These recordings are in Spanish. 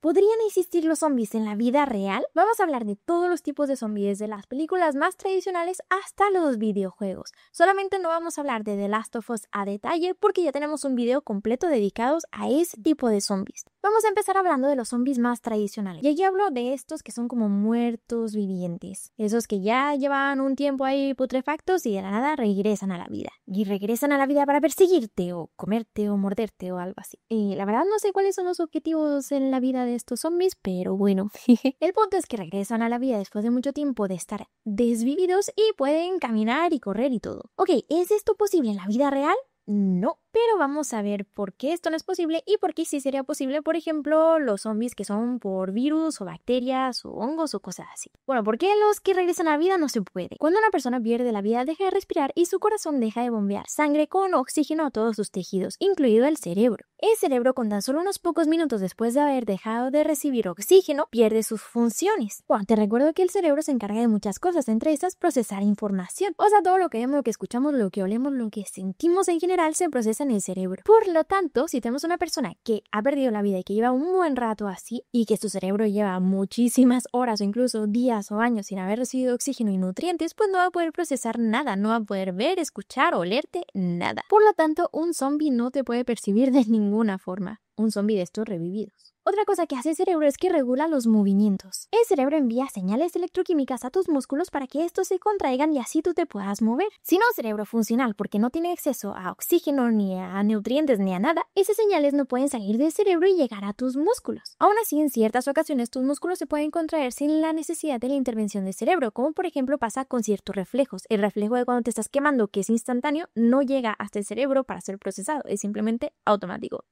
¿Podrían existir los zombies en la vida real? Vamos a hablar de todos los tipos de zombies, desde las películas más tradicionales hasta los videojuegos. Solamente no vamos a hablar de The Last of Us a detalle porque ya tenemos un video completo dedicados a ese tipo de zombies. Vamos a empezar hablando de los zombies más tradicionales. Y aquí hablo de estos que son como muertos vivientes. Esos que ya llevan un tiempo ahí putrefactos y de la nada regresan a la vida. Y regresan a la vida para perseguirte o comerte o morderte o algo así. Y la verdad no sé cuáles son los objetivos en la vida de estos zombies, pero bueno. El punto es que regresan a la vida después de mucho tiempo de estar desvividos y pueden caminar y correr y todo. Ok, ¿es esto posible en la vida real? No, pero vamos a ver por qué esto no es posible y por qué sí sería posible, por ejemplo, los zombies que son por virus o bacterias o hongos o cosas así. Bueno, ¿por qué los que regresan a la vida no se puede? Cuando una persona pierde la vida deja de respirar y su corazón deja de bombear sangre con oxígeno a todos sus tejidos, incluido el cerebro. El cerebro con tan solo unos pocos minutos después de haber dejado de recibir oxígeno pierde sus funciones. Bueno, te recuerdo que el cerebro se encarga de muchas cosas, entre esas procesar información. O sea, todo lo que vemos, lo que escuchamos, lo que olemos, lo que sentimos en general se procesa el cerebro. Por lo tanto, si tenemos una persona que ha perdido la vida y que lleva un buen rato así y que su cerebro lleva muchísimas horas o incluso días o años sin haber recibido oxígeno y nutrientes, pues no va a poder procesar nada, no va a poder ver, escuchar, o olerte, nada. Por lo tanto, un zombie no te puede percibir de ninguna forma. Un zombie de estos revividos. Otra cosa que hace el cerebro es que regula los movimientos. El cerebro envía señales electroquímicas a tus músculos para que estos se contraigan y así tú te puedas mover. no no, cerebro funcional porque no tiene acceso a oxígeno ni a nutrientes ni a nada, esas señales no pueden salir del cerebro y llegar a tus músculos. Aún así, en ciertas ocasiones tus músculos se pueden contraer sin la necesidad de la intervención del cerebro, como por ejemplo pasa con ciertos reflejos. El reflejo de cuando te estás quemando, que es instantáneo, no llega hasta el cerebro para ser procesado, es simplemente automático.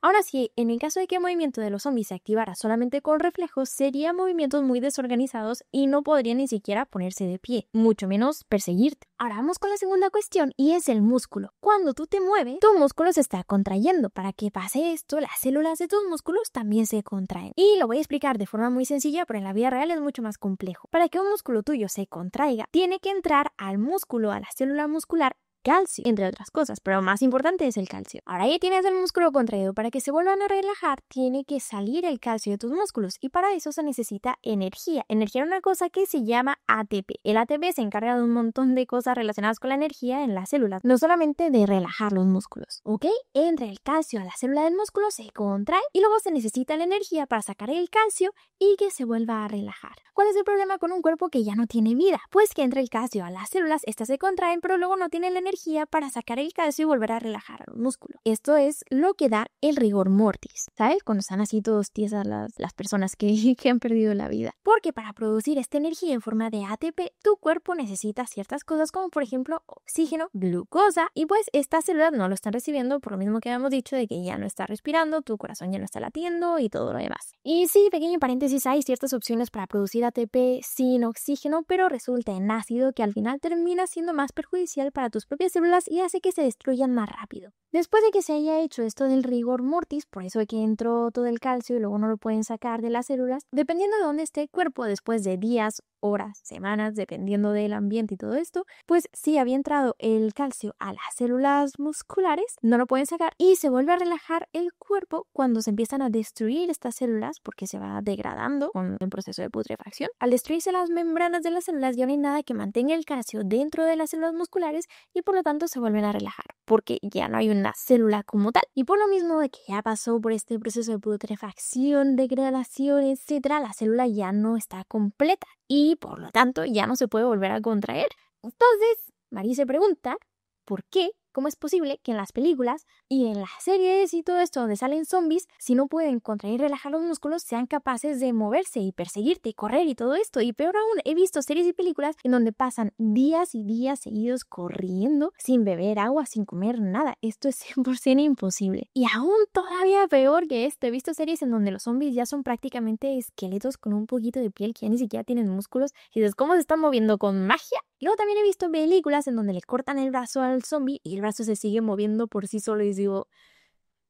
Ahora sí, en el caso de que el movimiento de los zombies se activara solamente con reflejos, serían movimientos muy desorganizados y no podrían ni siquiera ponerse de pie, mucho menos perseguirte. Ahora vamos con la segunda cuestión y es el músculo. Cuando tú te mueves, tu músculo se está contrayendo. Para que pase esto, las células de tus músculos también se contraen. Y lo voy a explicar de forma muy sencilla, pero en la vida real es mucho más complejo. Para que un músculo tuyo se contraiga, tiene que entrar al músculo, a la célula muscular, calcio, entre otras cosas, pero más importante es el calcio. Ahora ya tienes el músculo contraído, para que se vuelvan a relajar tiene que salir el calcio de tus músculos y para eso se necesita energía. Energía es una cosa que se llama ATP. El ATP se encarga de un montón de cosas relacionadas con la energía en las células, no solamente de relajar los músculos, ¿ok? Entra el calcio a la célula del músculo, se contrae y luego se necesita la energía para sacar el calcio y que se vuelva a relajar. ¿Cuál es el problema con un cuerpo que ya no tiene vida? Pues que entra el calcio a las células, estas se contraen, pero luego no tiene la energía para sacar el calcio y volver a relajar los músculo. Esto es lo que da el rigor mortis, ¿sabes? Cuando están así todos tiesas las, las personas que, que han perdido la vida. Porque para producir esta energía en forma de ATP, tu cuerpo necesita ciertas cosas como por ejemplo oxígeno, glucosa y pues estas células no lo están recibiendo por lo mismo que habíamos dicho de que ya no está respirando, tu corazón ya no está latiendo y todo lo demás. Y sí, pequeño paréntesis, hay ciertas opciones para producir ATP sin oxígeno, pero resulta en ácido que al final termina siendo más perjudicial para tus propios células y hace que se destruyan más rápido. Después de que se haya hecho esto del rigor mortis, por eso es que entró todo el calcio y luego no lo pueden sacar de las células, dependiendo de dónde esté el cuerpo después de días horas, semanas, dependiendo del ambiente y todo esto, pues si había entrado el calcio a las células musculares, no lo pueden sacar y se vuelve a relajar el cuerpo cuando se empiezan a destruir estas células porque se va degradando con el proceso de putrefacción. Al destruirse las membranas de las células ya no hay nada que mantenga el calcio dentro de las células musculares y por lo tanto se vuelven a relajar porque ya no hay una célula como tal. Y por lo mismo de que ya pasó por este proceso de putrefacción, degradación, etcétera, la célula ya no está completa y por lo tanto ya no se puede volver a contraer. Entonces, María se pregunta, ¿por qué ¿Cómo es posible que en las películas y en las series y todo esto donde salen zombies, si no pueden contraer y relajar los músculos, sean capaces de moverse y perseguirte y correr y todo esto? Y peor aún, he visto series y películas en donde pasan días y días seguidos corriendo, sin beber agua, sin comer nada. Esto es 100% imposible. Y aún todavía peor que esto, he visto series en donde los zombies ya son prácticamente esqueletos con un poquito de piel que ni siquiera tienen músculos. Y dices, ¿cómo se están moviendo? ¿Con magia? luego también he visto películas en donde le cortan el brazo al zombie y el brazo se sigue moviendo por sí solo y digo,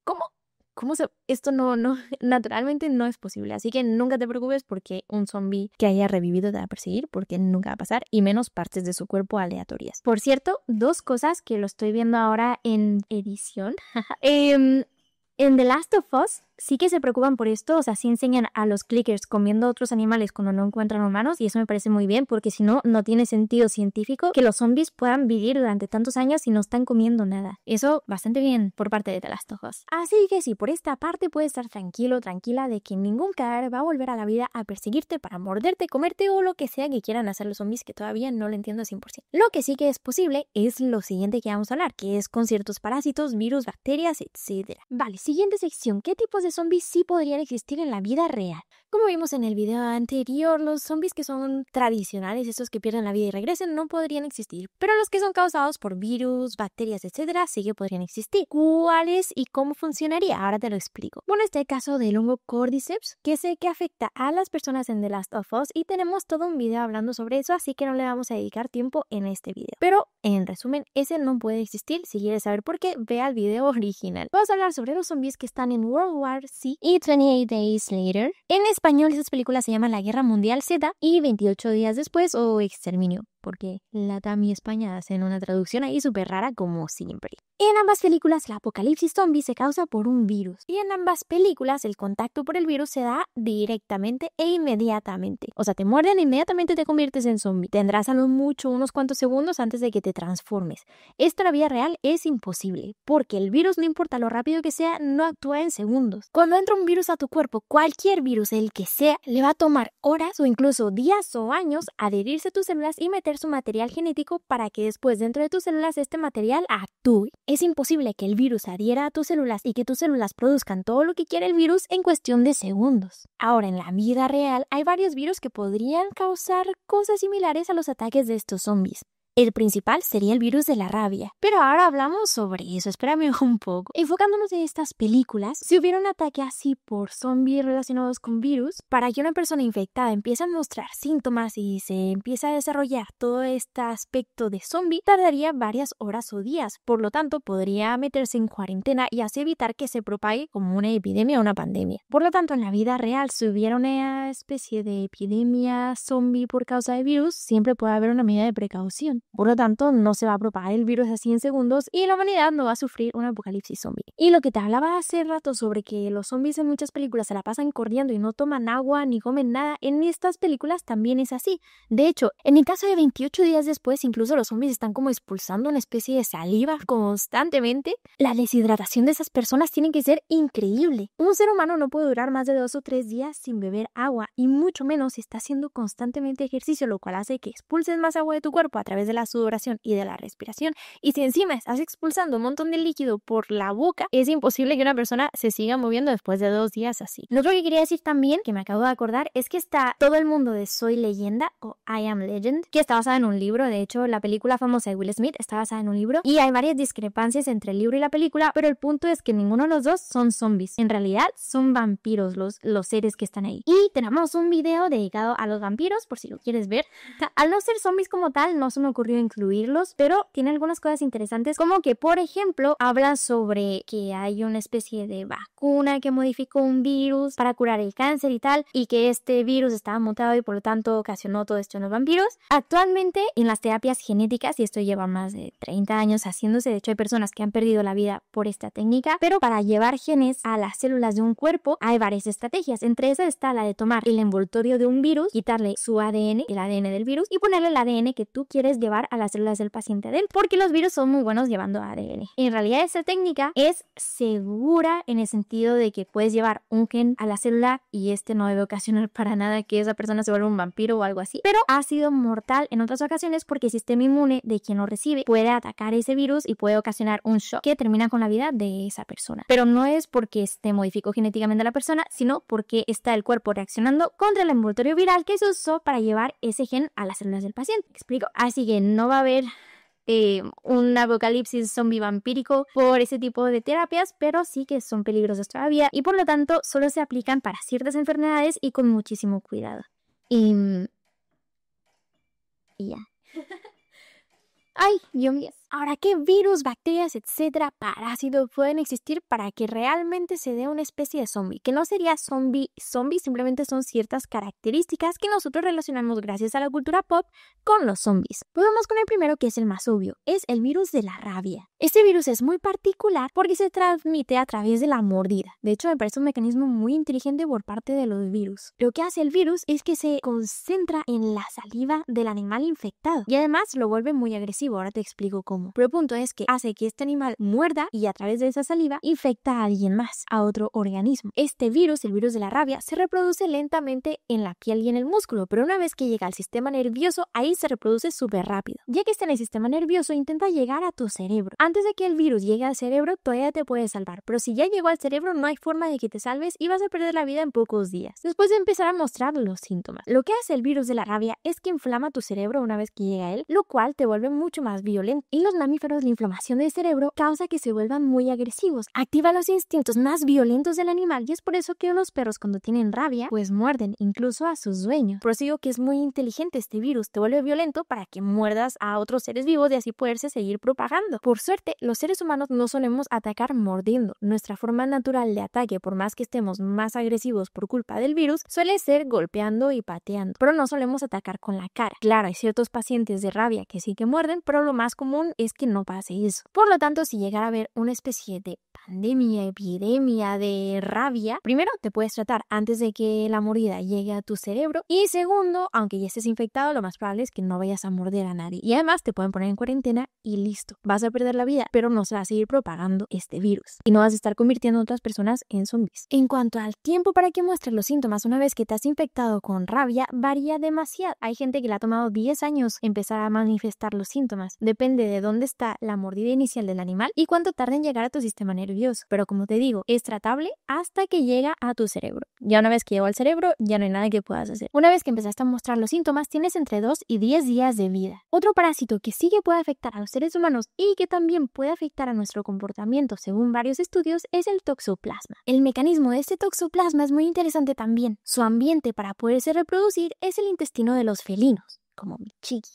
¿cómo? ¿Cómo se...? Esto no, no, naturalmente no es posible. Así que nunca te preocupes porque un zombie que haya revivido te va a perseguir porque nunca va a pasar y menos partes de su cuerpo aleatorias. Por cierto, dos cosas que lo estoy viendo ahora en edición. Em, en The Last of Us sí que se preocupan por esto, o sea, sí enseñan a los clickers comiendo otros animales cuando no encuentran humanos y eso me parece muy bien porque si no, no tiene sentido científico que los zombies puedan vivir durante tantos años y no están comiendo nada. Eso bastante bien por parte de Telastojos. Así que sí, por esta parte puedes estar tranquilo, tranquila de que ningún cadáver va a volver a la vida a perseguirte para morderte, comerte o lo que sea que quieran hacer los zombies que todavía no lo entiendo 100%. Lo que sí que es posible es lo siguiente que vamos a hablar, que es con ciertos parásitos, virus, bacterias, etc. Vale, siguiente sección, ¿qué tipos de zombies sí podrían existir en la vida real. Como vimos en el video anterior, los zombies que son tradicionales, esos que pierden la vida y regresan, no podrían existir, pero los que son causados por virus, bacterias, etcétera, sí que podrían existir. ¿Cuáles y cómo funcionaría? Ahora te lo explico. Bueno, está el caso del hongo Cordyceps, que sé que afecta a las personas en The Last of Us y tenemos todo un video hablando sobre eso, así que no le vamos a dedicar tiempo en este video. Pero en resumen, ese no puede existir. Si quieres saber por qué, ve al video original. Vamos a hablar sobre los zombies que están en World War y 28 Days Later. En español, esas películas se llaman La Guerra Mundial Z y 28 días después o Exterminio porque la y España hacen una traducción ahí súper rara como siempre. En ambas películas, el apocalipsis zombie se causa por un virus. Y en ambas películas, el contacto por el virus se da directamente e inmediatamente. O sea, te muerden e inmediatamente te conviertes en zombie. Tendrás a lo mucho unos cuantos segundos antes de que te transformes. Esto en la vida real es imposible, porque el virus, no importa lo rápido que sea, no actúa en segundos. Cuando entra un virus a tu cuerpo, cualquier virus, el que sea, le va a tomar horas o incluso días o años adherirse a tus células y meter su material genético para que después dentro de tus células este material actúe. Es imposible que el virus adhiera a tus células y que tus células produzcan todo lo que quiere el virus en cuestión de segundos. Ahora, en la vida real hay varios virus que podrían causar cosas similares a los ataques de estos zombies. El principal sería el virus de la rabia. Pero ahora hablamos sobre eso, espérame un poco. Enfocándonos en estas películas, si hubiera un ataque así por zombies relacionados con virus, para que una persona infectada empiece a mostrar síntomas y se empiece a desarrollar todo este aspecto de zombie, tardaría varias horas o días. Por lo tanto, podría meterse en cuarentena y así evitar que se propague como una epidemia o una pandemia. Por lo tanto, en la vida real, si hubiera una especie de epidemia zombie por causa de virus, siempre puede haber una medida de precaución. Por lo tanto, no se va a propagar el virus a en segundos y la humanidad no va a sufrir un apocalipsis zombie. Y lo que te hablaba hace rato sobre que los zombies en muchas películas se la pasan corriendo y no toman agua ni comen nada, en estas películas también es así. De hecho, en el caso de 28 días después, incluso los zombies están como expulsando una especie de saliva constantemente. La deshidratación de esas personas tiene que ser increíble. Un ser humano no puede durar más de dos o tres días sin beber agua y mucho menos si está haciendo constantemente ejercicio, lo cual hace que expulses más agua de tu cuerpo a través de la sudoración y de la respiración. Y si encima estás expulsando un montón de líquido por la boca, es imposible que una persona se siga moviendo después de dos días así. Lo otro que quería decir también, que me acabo de acordar, es que está todo el mundo de Soy Leyenda o I Am Legend, que está basada en un libro. De hecho, la película famosa de Will Smith está basada en un libro y hay varias discrepancias entre el libro y la película, pero el punto es que ninguno de los dos son zombies. En realidad, son vampiros los, los seres que están ahí. Y tenemos un video dedicado a los vampiros, por si lo quieres ver. Al no ser zombies como tal, no son incluirlos, pero tiene algunas cosas interesantes como que, por ejemplo, habla sobre que hay una especie de vacuna que modificó un virus para curar el cáncer y tal, y que este virus estaba mutado y por lo tanto ocasionó todo esto en los vampiros. Actualmente en las terapias genéticas, y esto lleva más de 30 años haciéndose, de hecho hay personas que han perdido la vida por esta técnica, pero para llevar genes a las células de un cuerpo hay varias estrategias, entre esas está la de tomar el envoltorio de un virus, quitarle su ADN, el ADN del virus, y ponerle el ADN que tú quieres de llevar a las células del paciente de porque los virus son muy buenos llevando ADN. En realidad esta técnica es segura en el sentido de que puedes llevar un gen a la célula y este no debe ocasionar para nada que esa persona se vuelva un vampiro o algo así, pero ha sido mortal en otras ocasiones porque el sistema inmune de quien lo recibe puede atacar ese virus y puede ocasionar un shock que termina con la vida de esa persona. Pero no es porque este modificó genéticamente a la persona, sino porque está el cuerpo reaccionando contra el envoltorio viral que se usó para llevar ese gen a las células del paciente. ¿Me explico. Así que no va a haber eh, un apocalipsis zombie vampírico por ese tipo de terapias, pero sí que son peligrosas todavía y por lo tanto solo se aplican para ciertas enfermedades y con muchísimo cuidado. Y, ya. Ay, yo Ahora, ¿qué virus, bacterias, etcétera, parásitos pueden existir para que realmente se dé una especie de zombie? Que no sería zombie, zombie simplemente son ciertas características que nosotros relacionamos gracias a la cultura pop con los zombies. Pues con el primero que es el más obvio, es el virus de la rabia. Este virus es muy particular porque se transmite a través de la mordida. De hecho, me parece un mecanismo muy inteligente por parte de los virus. Lo que hace el virus es que se concentra en la saliva del animal infectado y además lo vuelve muy agresivo. Ahora te explico cómo. Pero el punto es que hace que este animal muerda y a través de esa saliva infecta a alguien más, a otro organismo. Este virus, el virus de la rabia, se reproduce lentamente en la piel y en el músculo, pero una vez que llega al sistema nervioso, ahí se reproduce súper rápido. Ya que está en el sistema nervioso, intenta llegar a tu cerebro. Antes de que el virus llegue al cerebro, todavía te puede salvar, pero si ya llegó al cerebro, no hay forma de que te salves y vas a perder la vida en pocos días. Después de empezar a mostrar los síntomas, lo que hace el virus de la rabia es que inflama tu cerebro una vez que llega a él, lo cual te vuelve mucho más violento. Y los mamíferos la inflamación del cerebro causa que se vuelvan muy agresivos, activa los instintos más violentos del animal y es por eso que los perros cuando tienen rabia pues muerden incluso a sus dueños. Por que es muy inteligente este virus, te vuelve violento para que muerdas a otros seres vivos y así poderse seguir propagando. Por suerte, los seres humanos no solemos atacar mordiendo. Nuestra forma natural de ataque, por más que estemos más agresivos por culpa del virus, suele ser golpeando y pateando, pero no solemos atacar con la cara. Claro, hay ciertos pacientes de rabia que sí que muerden, pero lo más común es que no pase eso. Por lo tanto, si llegara a haber una especie de pandemia, epidemia de rabia, primero te puedes tratar antes de que la morida llegue a tu cerebro y segundo, aunque ya estés infectado, lo más probable es que no vayas a morder a nadie. Y además te pueden poner en cuarentena y listo, vas a perder la vida, pero no se va a seguir propagando este virus y no vas a estar convirtiendo a otras personas en zombies. En cuanto al tiempo para que muestres los síntomas una vez que te has infectado con rabia, varía demasiado. Hay gente que le ha tomado 10 años empezar a manifestar los síntomas, depende de dónde dónde está la mordida inicial del animal y cuánto tarda en llegar a tu sistema nervioso. Pero como te digo, es tratable hasta que llega a tu cerebro. Ya una vez que llegó al cerebro, ya no hay nada que puedas hacer. Una vez que empezaste a mostrar los síntomas, tienes entre 2 y 10 días de vida. Otro parásito que sí que puede afectar a los seres humanos y que también puede afectar a nuestro comportamiento según varios estudios es el toxoplasma. El mecanismo de este toxoplasma es muy interesante también. Su ambiente para poderse reproducir es el intestino de los felinos como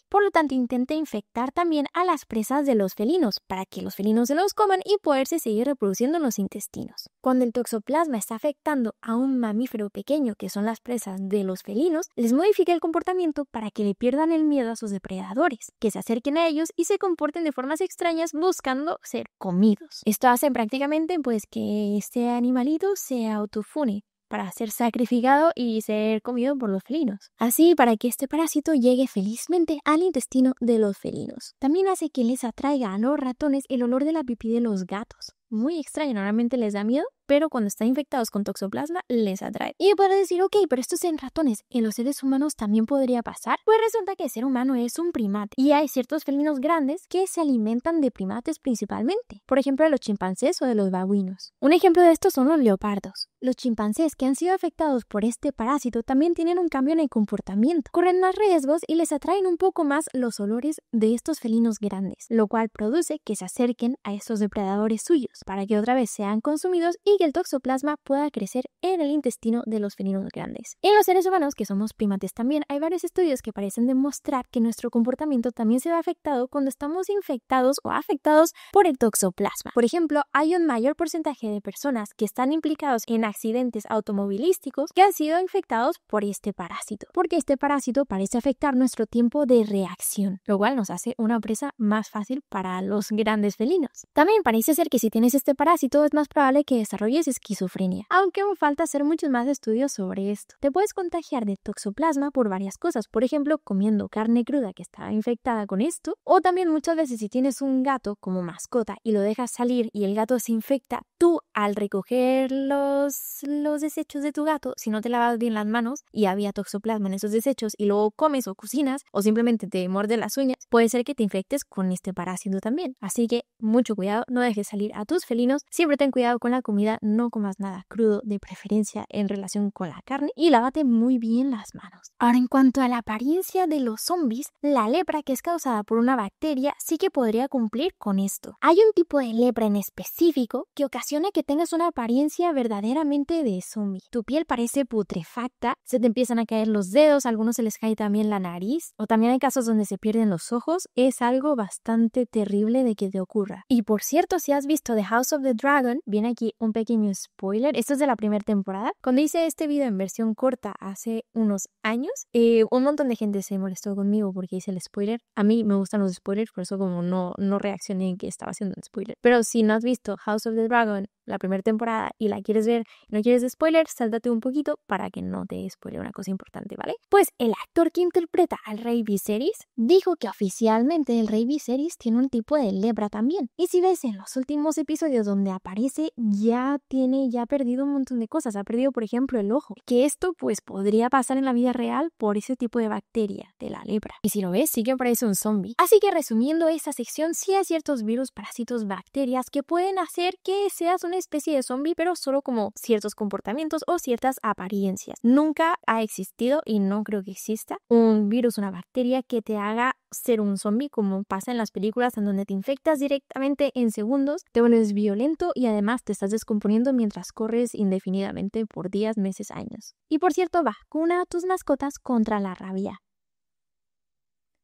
Por lo tanto, intenta infectar también a las presas de los felinos para que los felinos se los coman y poderse seguir reproduciendo en los intestinos. Cuando el toxoplasma está afectando a un mamífero pequeño, que son las presas de los felinos, les modifica el comportamiento para que le pierdan el miedo a sus depredadores, que se acerquen a ellos y se comporten de formas extrañas buscando ser comidos. Esto hace prácticamente pues que este animalito se autofune para ser sacrificado y ser comido por los felinos. Así, para que este parásito llegue felizmente al intestino de los felinos. También hace que les atraiga a los ratones el olor de la pipí de los gatos muy extraño, normalmente les da miedo, pero cuando están infectados con toxoplasma les atrae. Y para decir, ok, pero esto es en ratones, ¿en los seres humanos también podría pasar? Pues resulta que el ser humano es un primate y hay ciertos felinos grandes que se alimentan de primates principalmente, por ejemplo de los chimpancés o de los babuinos. Un ejemplo de esto son los leopardos. Los chimpancés que han sido afectados por este parásito también tienen un cambio en el comportamiento, corren más riesgos y les atraen un poco más los olores de estos felinos grandes, lo cual produce que se acerquen a estos depredadores suyos para que otra vez sean consumidos y que el toxoplasma pueda crecer en el intestino de los felinos grandes. En los seres humanos, que somos primates también, hay varios estudios que parecen demostrar que nuestro comportamiento también se ve afectado cuando estamos infectados o afectados por el toxoplasma. Por ejemplo, hay un mayor porcentaje de personas que están implicados en accidentes automovilísticos que han sido infectados por este parásito, porque este parásito parece afectar nuestro tiempo de reacción, lo cual nos hace una presa más fácil para los grandes felinos. También parece ser que si es este parásito, es más probable que desarrolles esquizofrenia, aunque aún falta hacer muchos más estudios sobre esto. Te puedes contagiar de toxoplasma por varias cosas, por ejemplo, comiendo carne cruda que estaba infectada con esto, o también muchas veces si tienes un gato como mascota y lo dejas salir y el gato se infecta, tú al recoger los, los desechos de tu gato, si no te lavas bien las manos y había toxoplasma en esos desechos y luego comes o cocinas o simplemente te mordes las uñas, puede ser que te infectes con este parásito también. Así que mucho cuidado, no dejes salir a tu felinos, siempre ten cuidado con la comida, no comas nada crudo, de preferencia en relación con la carne, y lávate muy bien las manos. Ahora, en cuanto a la apariencia de los zombies, la lepra que es causada por una bacteria sí que podría cumplir con esto. Hay un tipo de lepra en específico que ocasiona que tengas una apariencia verdaderamente de zombie. Tu piel parece putrefacta, se te empiezan a caer los dedos, algunos se les cae también la nariz, o también hay casos donde se pierden los ojos, es algo bastante terrible de que te ocurra. Y por cierto, si has visto de House of the Dragon, viene aquí un pequeño spoiler, esto es de la primera temporada. Cuando hice este video en versión corta hace unos años, eh, un montón de gente se molestó conmigo porque hice el spoiler. A mí me gustan los spoilers, por eso como no, no reaccioné en que estaba haciendo un spoiler. Pero si no has visto House of the Dragon la primera temporada y la quieres ver no quieres spoiler, sáltate un poquito para que no te spoile una cosa importante, ¿vale? Pues el actor que interpreta al rey Viserys dijo que oficialmente el rey Viserys tiene un tipo de lepra también. Y si ves en los últimos episodios donde aparece, ya tiene, ya ha perdido un montón de cosas. Ha perdido, por ejemplo, el ojo. Que esto pues podría pasar en la vida real por ese tipo de bacteria de la lepra. Y si lo ves, sí que parece un zombie. Así que resumiendo esta sección, sí hay ciertos virus, parásitos, bacterias que pueden hacer que seas un especie de zombie, pero solo como ciertos comportamientos o ciertas apariencias. Nunca ha existido y no creo que exista un virus, una bacteria que te haga ser un zombie como pasa en las películas en donde te infectas directamente en segundos, te vuelves violento y además te estás descomponiendo mientras corres indefinidamente por días, meses, años. Y por cierto, vacuna a tus mascotas contra la rabia.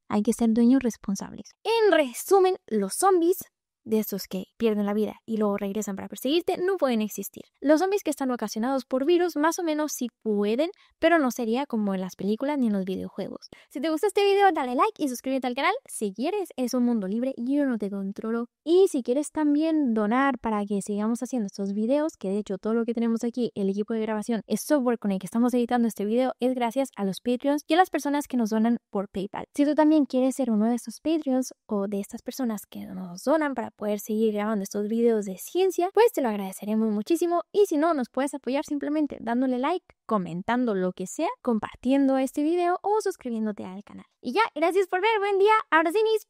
Hay que ser dueños responsables. En resumen, los zombies de estos que pierden la vida y luego regresan para perseguirte no pueden existir. Los zombies que están ocasionados por virus más o menos sí pueden, pero no sería como en las películas ni en los videojuegos. Si te gusta este video dale like y suscríbete al canal. Si quieres, es un mundo libre y yo no te controlo. Y si quieres también donar para que sigamos haciendo estos videos, que de hecho todo lo que tenemos aquí, el equipo de grabación, el software con el que estamos editando este video, es gracias a los Patreons y a las personas que nos donan por PayPal. Si tú también quieres ser uno de esos Patreons o de estas personas que nos donan para poder seguir grabando estos videos de ciencia, pues te lo agradeceremos muchísimo y si no, nos puedes apoyar simplemente dándole like, comentando lo que sea, compartiendo este video o suscribiéndote al canal. Y ya, gracias por ver, buen día, ahora sí mis...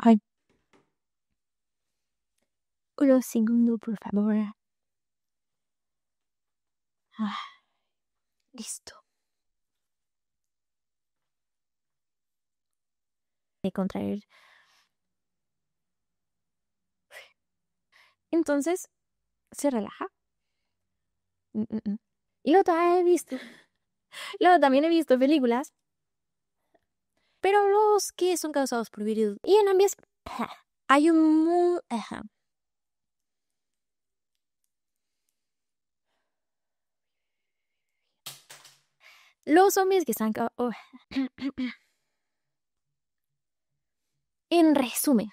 Ay. segundo, por favor. Ah, listo. De contraer Entonces, se relaja. Mm, mm, mm. Y lo he visto. Lo también he visto películas, pero los que son causados por virus. Y en ambas hay un muy... Los zombies que están... Oh, en resumen,